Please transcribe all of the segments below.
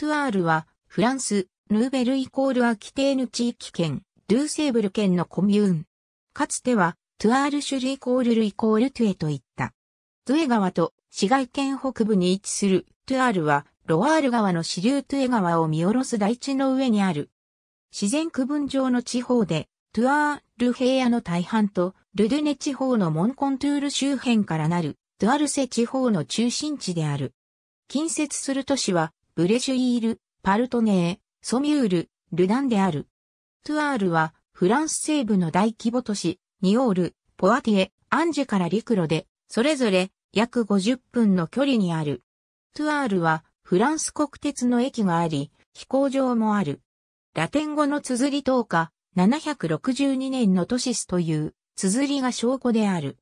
トゥアールは、フランス、ヌーベルイコールアキテーヌ地域圏、ドゥーセーブル県のコミューン。かつては、トゥアールシュルイコールルイコールトゥエと言った。トゥエ川と市街圏北部に位置するトゥアールは、ロワール川の支流トゥエ川を見下ろす台地の上にある。自然区分上の地方で、トゥアール平野の大半と、ルドゥネ地方のモンコントゥール周辺からなる、トゥアルセ地方の中心地である。近接する都市は、ブレシュイール、パルトネー、ソミュール、ルダンである。トゥアールは、フランス西部の大規模都市、ニオール、ポアティエ、アンジェから陸路で、それぞれ約50分の距離にある。トゥアールは、フランス国鉄の駅があり、飛行場もある。ラテン語の綴り等か、762年のトシスという、綴りが証拠である。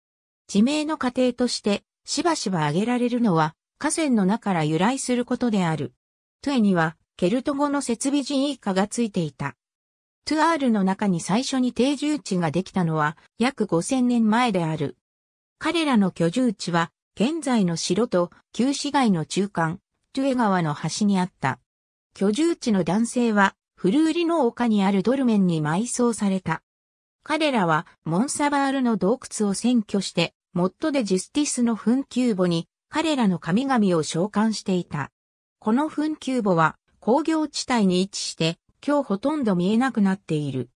地名の過程として、しばしば挙げられるのは、河川の名から由来することである。トゥエには、ケルト語の設備人以下がついていた。トゥアールの中に最初に定住地ができたのは約5000年前である。彼らの居住地は現在の城と旧市街の中間、トゥエ川の端にあった。居住地の男性はフルーリの丘にあるドルメンに埋葬された。彼らはモンサバールの洞窟を占拠して、モットでジュスティスの墳丘墓に彼らの神々を召喚していた。この墳丘墓は工業地帯に位置して、今日ほとんど見えなくなっている。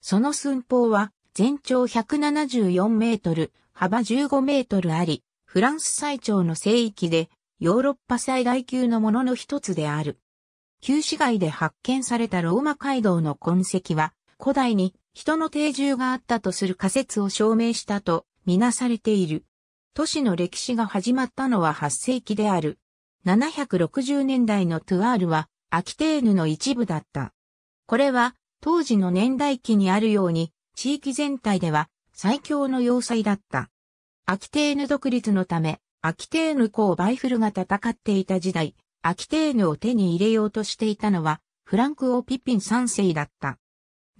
その寸法は全長174メートル、幅15メートルあり、フランス最長の聖域で、ヨーロッパ最大級のものの一つである。旧市街で発見されたローマ街道の痕跡は、古代に人の定住があったとする仮説を証明したとみなされている。都市の歴史が始まったのは8世紀である。760年代のトゥアールはアキテーヌの一部だった。これは当時の年代記にあるように地域全体では最強の要塞だった。アキテーヌ独立のため、アキテーヌ公バイフルが戦っていた時代、アキテーヌを手に入れようとしていたのはフランク・オ・ピピン3世だった。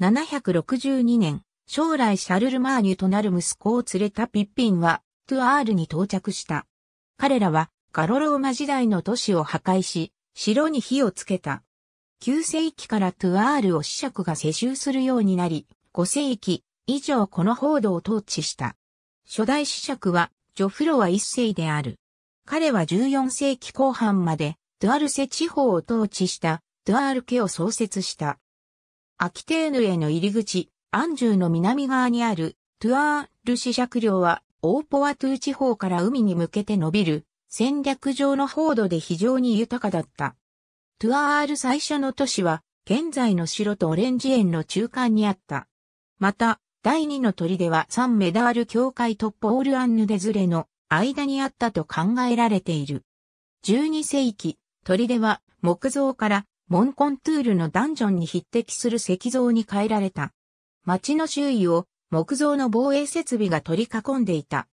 762年、将来シャルル・マーニュとなる息子を連れたピッピンは、トゥアールに到着した。彼らはガロローマ時代の都市を破壊し、城に火をつけた。9世紀からトゥアールを子爵が世襲するようになり、5世紀以上この報道を統治した。初代子爵は、ジョフロワ一世である。彼は14世紀後半まで、トゥアルセ地方を統治した、トゥアール家を創設した。アキテーヌへの入り口、アンジューの南側にある、トゥアール子爵領は、オーポワトゥ地方から海に向けて伸びる、戦略上の報道で非常に豊かだった。トゥアール最初の都市は、現在の白とオレンジ園の中間にあった。また、第二の砦は三メダール教会とポール・アンヌ・デズレの間にあったと考えられている。12世紀、砦は木造からモンコントゥールのダンジョンに匹敵する石像に変えられた。町の周囲を木造の防衛設備が取り囲んでいた。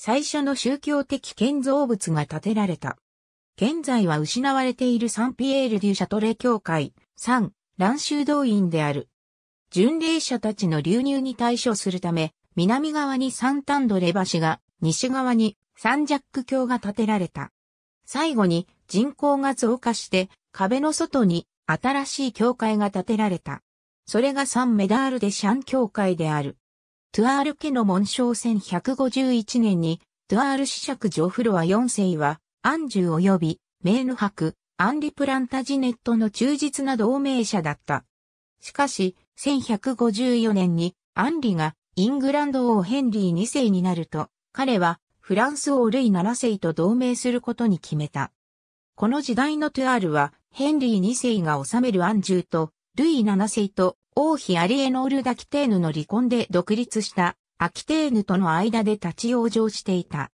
最初の宗教的建造物が建てられた。現在は失われているサンピエール・デュ・シャトレ教会、サン・乱修道院である。巡礼者たちの流入に対処するため、南側にサンタンドレ橋が、西側にサンジャック橋が建てられた。最後に人口が増加して壁の外に新しい教会が建てられた。それがサンメダールデ・シャン教会である。トゥアール家の紋章1151年に、トゥアール子爵ジョフロア4世は、アンジュ及び、メーヌ博、アンリ・プランタジネットの忠実な同盟者だった。しかし、1154年に、アンリが、イングランド王ヘンリー2世になると、彼は、フランス王ルイ7世と同盟することに決めた。この時代のトゥアールは、ヘンリー2世が治めるアンジューと、ルイ7世と王妃アリエノール・ダキテーヌの離婚で独立したアキテーヌとの間で立ち往生していた。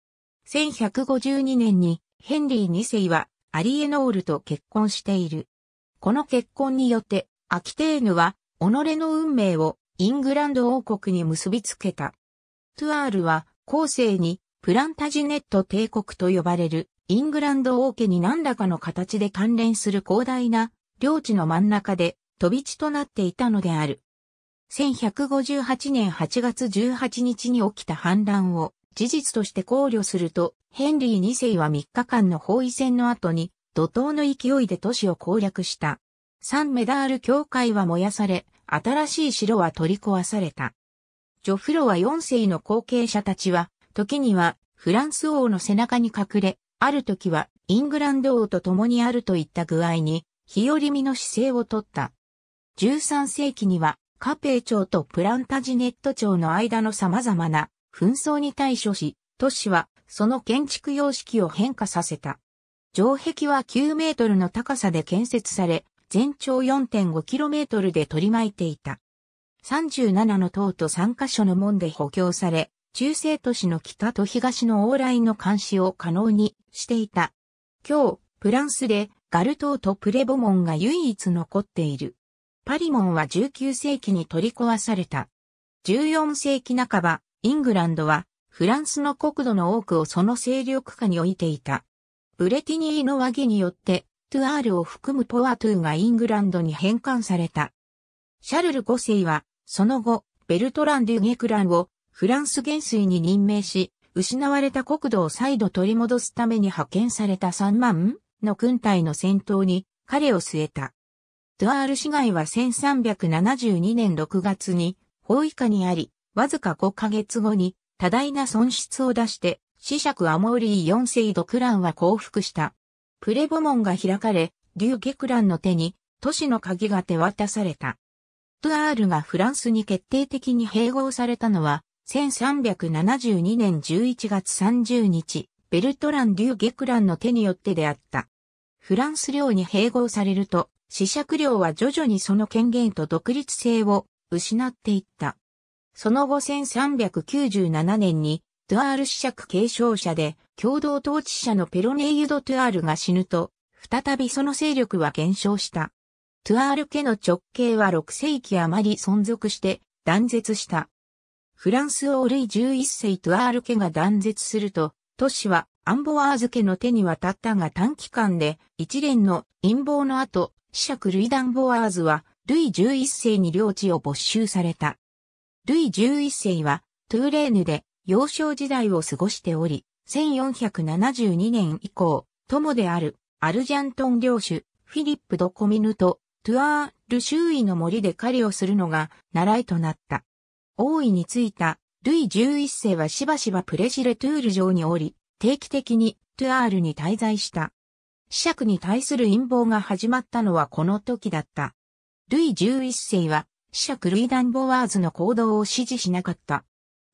1152年にヘンリー2世はアリエノールと結婚している。この結婚によってアキテーヌは己の運命をイングランド王国に結びつけた。トゥアールは後世にプランタジネット帝国と呼ばれるイングランド王家に何らかの形で関連する広大な領地の真ん中で飛び地となっていたのである。1158年8月18日に起きた反乱を事実として考慮すると、ヘンリー2世は3日間の包囲戦の後に、怒涛の勢いで都市を攻略した。サンメダール教会は燃やされ、新しい城は取り壊された。ジョフロは4世の後継者たちは、時にはフランス王の背中に隠れ、ある時はイングランド王と共にあるといった具合に、日和見の姿勢をとった。13世紀には、カペー町とプランタジネット町の間の様々な紛争に対処し、都市はその建築様式を変化させた。城壁は9メートルの高さで建設され、全長 4.5km で取り巻いていた。37の塔と3カ所の門で補強され、中世都市の北と東の往来の監視を可能にしていた。今日、フランスでガル島とプレボモンが唯一残っている。パリモンは19世紀に取り壊された。14世紀半ば、イングランドはフランスの国土の多くをその勢力下に置いていた。ブレティニーの和議によって、トゥアールを含むポワトゥーがイングランドに返還された。シャルル5世は、その後、ベルトラン・デュ・ゲクランをフランス元帥に任命し、失われた国土を再度取り戻すために派遣された3万の軍隊の戦闘に彼を据えた。ドアール市街は1372年6月に、法以下にあり、わずか5ヶ月後に、多大な損失を出して、死爵アモーリー4世ドクランは降伏した。プレボモンが開かれ、デューゲクランの手に、都市の鍵が手渡された。ドアールがフランスに決定的に併合されたのは、1372年11月30日、ベルトラン・デュー・ゲクランの手によってであった。フランス領に併合されると、試釈量は徐々にその権限と独立性を失っていった。その後1397年に、トゥアール試釈継承者で、共同統治者のペロネイユド・トゥアールが死ぬと、再びその勢力は減少した。トゥアール家の直系は6世紀余り存続して断絶した。フランス王類11世トゥアール家が断絶すると、都市はアンボワーズ家の手に渡ったが短期間で一連の陰謀の後、爵ルイダン・ボアーズは、ルイ11世に領地を没収された。ルイ11世は、トゥーレーヌで幼少時代を過ごしており、1472年以降、友であるアルジャントン領主、フィリップ・ド・コミヌと、トゥアール周囲の森で狩りをするのが習いとなった。王位についたルイ11世はしばしばプレジレトゥール城におり、定期的にトゥアールに滞在した。子爵に対する陰謀が始まったのはこの時だった。ルイ11世は、子爵ルイ・ダンボワーズの行動を支持しなかった。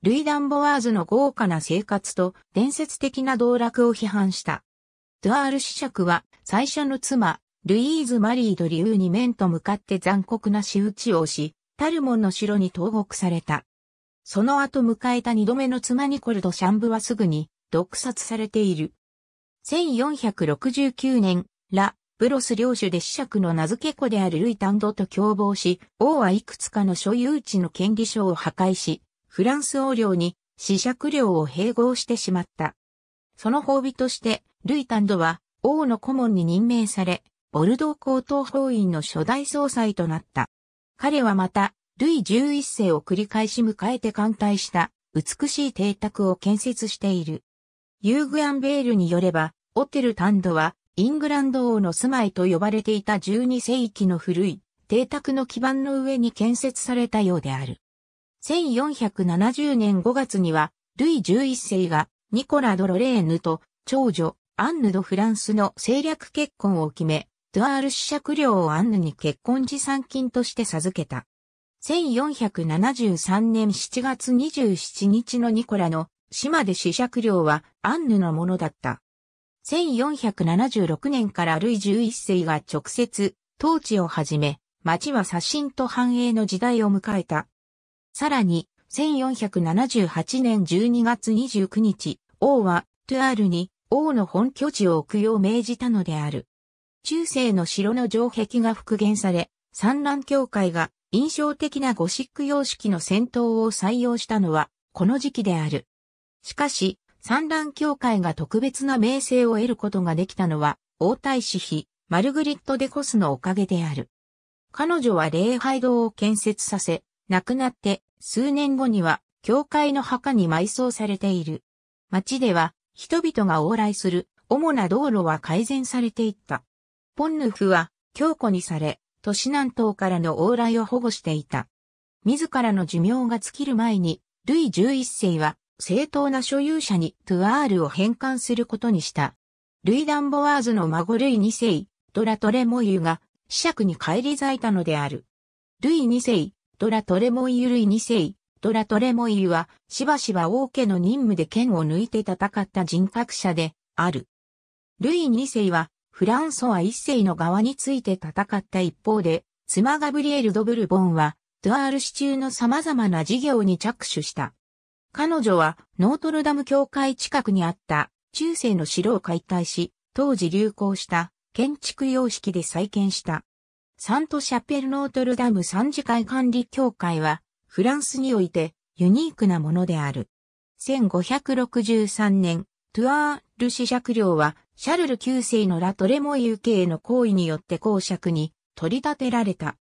ルイ・ダンボワーズの豪華な生活と伝説的な道楽を批判した。ドゥアール子爵は、最初の妻、ルイーズ・マリー・ドリューに面と向かって残酷な仕打ちをし、タルモンの城に投獄された。その後迎えた二度目の妻ニコルド・シャンブはすぐに、毒殺されている。1469年、ラ・ブロス領主で子爵の名付け子であるルイ・タンドと共謀し、王はいくつかの所有地の権利書を破壊し、フランス王領に子爵領を併合してしまった。その褒美として、ルイ・タンドは王の顧問に任命され、ボルドー高等法院の初代総裁となった。彼はまた、ルイ11世を繰り返し迎えて艦隊した美しい邸宅を建設している。ユーグアンベールによれば、オテルタンドは、イングランド王の住まいと呼ばれていた12世紀の古い、邸宅の基盤の上に建設されたようである。1470年5月には、ルイ11世がニコラ・ド・ロレーヌと長女アンヌ・ド・フランスの政略結婚を決め、ドゥアール子爵領をアンヌに結婚持参金として授けた。1473年7月27日のニコラの島で子爵領はアンヌのものだった。1476年からルイ11世が直接統治を始め、町は刷新と繁栄の時代を迎えた。さらに、1478年12月29日、王はトゥアールに王の本拠地を置くよう命じたのである。中世の城の城壁が復元され、産卵協会が印象的なゴシック様式の戦闘を採用したのはこの時期である。しかし、産卵協会が特別な名声を得ることができたのは、王太子妃、マルグリット・デコスのおかげである。彼女は礼拝堂を建設させ、亡くなって数年後には教会の墓に埋葬されている。町では人々が往来する主な道路は改善されていった。ポンヌフは強固にされ、都市南東からの往来を保護していた。自らの寿命が尽きる前に、ルイ11世は正当な所有者にトゥアールを返還することにした。ルイ・ダンボワーズの孫ルイ2世、ドラトレモイユが、子爵に返り咲いたのである。ルイ2世、ドラトレモイユルイ2世、ドラトレモイユは、しばしば王家の任務で剣を抜いて戦った人格者で、ある。ルイ2世は、フランソワ1世の側について戦った一方で、妻ガブリエル・ド・ブルボンは、トゥアール市中の様々な事業に着手した。彼女はノートルダム教会近くにあった中世の城を解体し、当時流行した建築様式で再建した。サントシャペルノートルダム三次会管理協会はフランスにおいてユニークなものである。1563年、トゥアール氏。釈領はシャルル9世のラトレモイユ家への行為によって公爵に取り立てられた。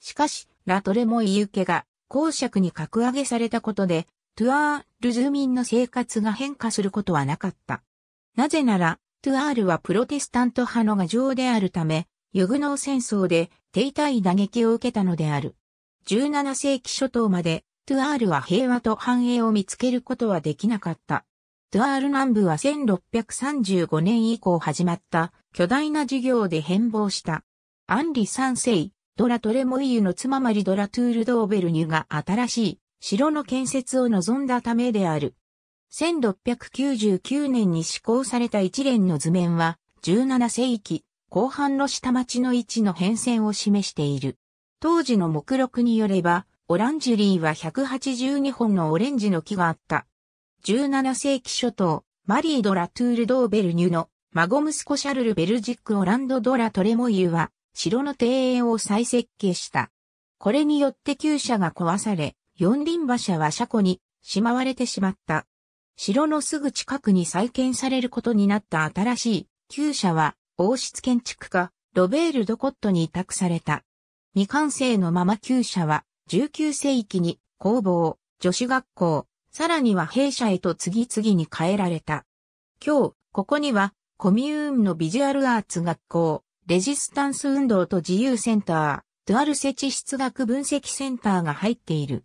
しかし、ラトレモイユ家が公爵に格上げされたことでトゥアール住民の生活が変化することはなかった。なぜなら、トゥアールはプロテスタント派の牙城であるため、ユグノー戦争で低体打撃を受けたのである。17世紀初頭まで、トゥアールは平和と繁栄を見つけることはできなかった。トゥアール南部は1635年以降始まった巨大な事業で変貌した。アンリ三世、ドラトレモイユの妻マリドラトゥールドーベルニュが新しい城の建設を望んだためである。1699年に施行された一連の図面は、17世紀後半の下町の位置の変遷を示している。当時の目録によれば、オランジュリーは182本のオレンジの木があった。17世紀初頭、マリー・ド・ラトゥール・ドーベルニュの孫息子シャルル・ベルジック・オランド・ド・ラ・トレモユは城の庭園を再設計した。これによって旧舎が壊され、四輪馬車は車庫にしまわれてしまった。城のすぐ近くに再建されることになった新しい旧車は王室建築家ロベール・ドコットに委託された。未完成のまま旧車は19世紀に工房、女子学校、さらには弊社へと次々に変えられた。今日、ここにはコミューンのビジュアルアーツ学校、レジスタンス運動と自由センター、ドゥアルセ地質学分析センターが入っている。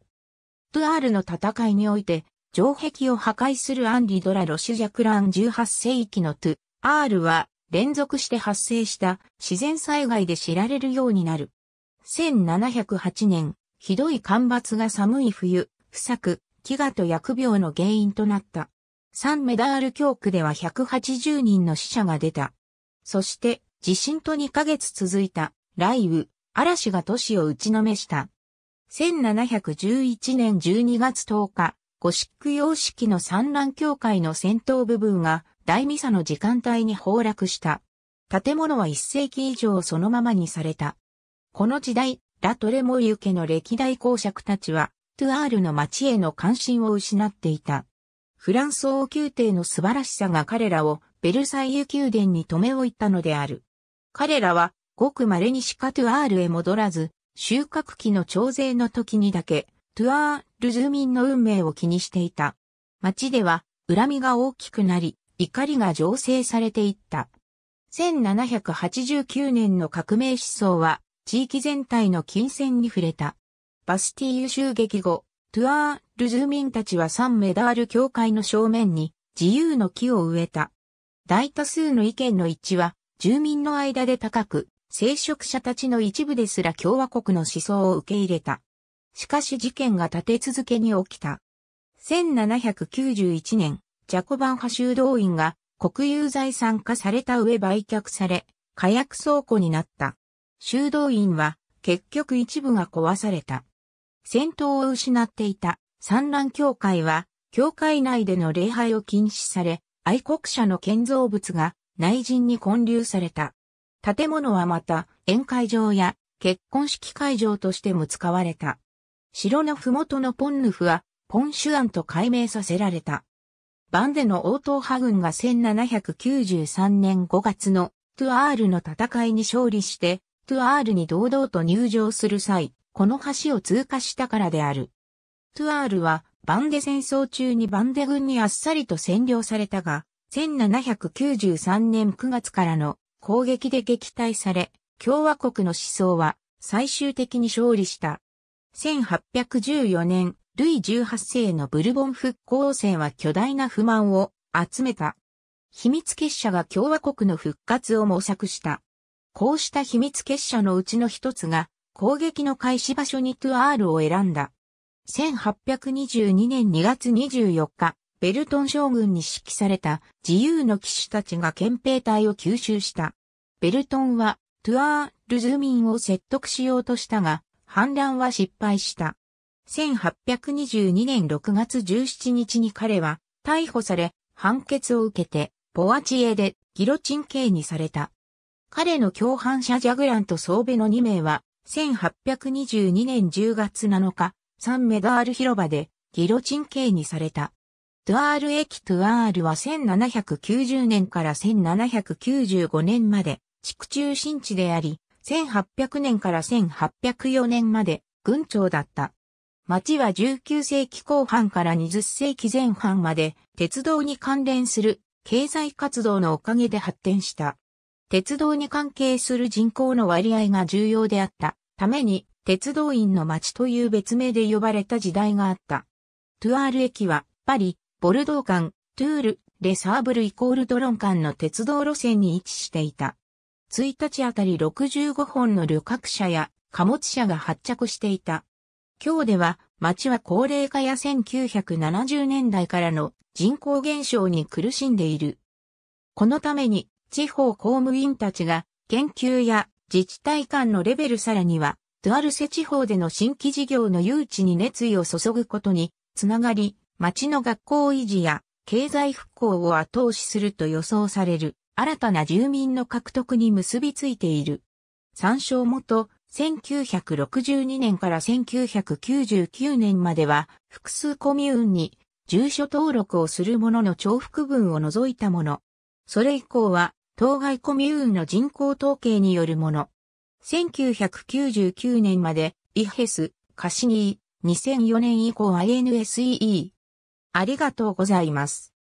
ゥ・アールの戦いにおいて、城壁を破壊するアンリ・ドラ・ロシュ・ジャクラン18世紀のトゥ・アールは、連続して発生した自然災害で知られるようになる。1708年、ひどい干ばつが寒い冬、不作、飢餓と薬病の原因となった。サンメダール教区では180人の死者が出た。そして、地震と2ヶ月続いた雷雨、嵐が都市を打ちのめした。1711年12月10日、ゴシック様式の産卵教会の先頭部分が大ミサの時間帯に崩落した。建物は1世紀以上そのままにされた。この時代、ラトレモイユ家の歴代公爵たちは、トゥアールの町への関心を失っていた。フランス王宮廷の素晴らしさが彼らをベルサイユ宮殿に留め置いたのである。彼らは、ごく稀にしかトゥアールへ戻らず、収穫期の徴税の時にだけ、トゥアール住民の運命を気にしていた。町では、恨みが大きくなり、怒りが醸成されていった。1789年の革命思想は、地域全体の金銭に触れた。バスティーユ襲撃後、トゥアール住民たちはサンメダール教会の正面に自由の木を植えた。大多数の意見の一致は住民の間で高く、聖職者たちの一部ですら共和国の思想を受け入れた。しかし事件が立て続けに起きた。1791年、ジャコバン派修道院が国有財産化された上売却され、火薬倉庫になった。修道院は結局一部が壊された。戦闘を失っていた産卵協会は、教会内での礼拝を禁止され、愛国者の建造物が内陣に混流された。建物はまた、宴会場や結婚式会場としても使われた。城の麓のポンヌフは、ポンシュアンと改名させられた。バンデの王党派軍が1793年5月のトゥアールの戦いに勝利して、トゥアールに堂々と入場する際、この橋を通過したからである。トゥアールは、バンデ戦争中にバンデ軍にあっさりと占領されたが、1793年9月からの攻撃で撃退され、共和国の思想は最終的に勝利した。1814年、ルイ18世のブルボン復興戦は巨大な不満を集めた。秘密結社が共和国の復活を模索した。こうした秘密結社のうちの一つが、攻撃の開始場所にトゥアールを選んだ。1822年2月24日、ベルトン将軍に指揮された自由の騎士たちが憲兵隊を吸収した。ベルトンはトゥアールズ民を説得しようとしたが、反乱は失敗した。1822年6月17日に彼は逮捕され、判決を受けて、ボアチエでギロチン刑にされた。彼の共犯者ジャグランとソーベの2名は、1822年10月7日、サンメダール広場でギロチン刑にされた。トゥアール駅トゥアールは1790年から1795年まで地区中心地であり、1800年から1804年まで郡庁だった。町は19世紀後半から20世紀前半まで鉄道に関連する経済活動のおかげで発展した。鉄道に関係する人口の割合が重要であったために鉄道員の町という別名で呼ばれた時代があった。トゥアール駅はパリ、ボルドー間、トゥール、レサーブルイコールドロン間の鉄道路線に位置していた。1日あたり65本の旅客車や貨物車が発着していた。今日では町は高齢化や1970年代からの人口減少に苦しんでいる。このために地方公務員たちが研究や自治体間のレベルさらにはトゥアルセ地方での新規事業の誘致に熱意を注ぐことにつながり、町の学校維持や経済復興を後押しすると予想される新たな住民の獲得に結びついている。参照元、1962年から1999年までは複数コミューンに住所登録をする者の重複分を除いたもの。それ以降は当該コミューンの人口統計によるもの。1999年までイヘス、カシニー、2004年以降 INSEE、ありがとうございます。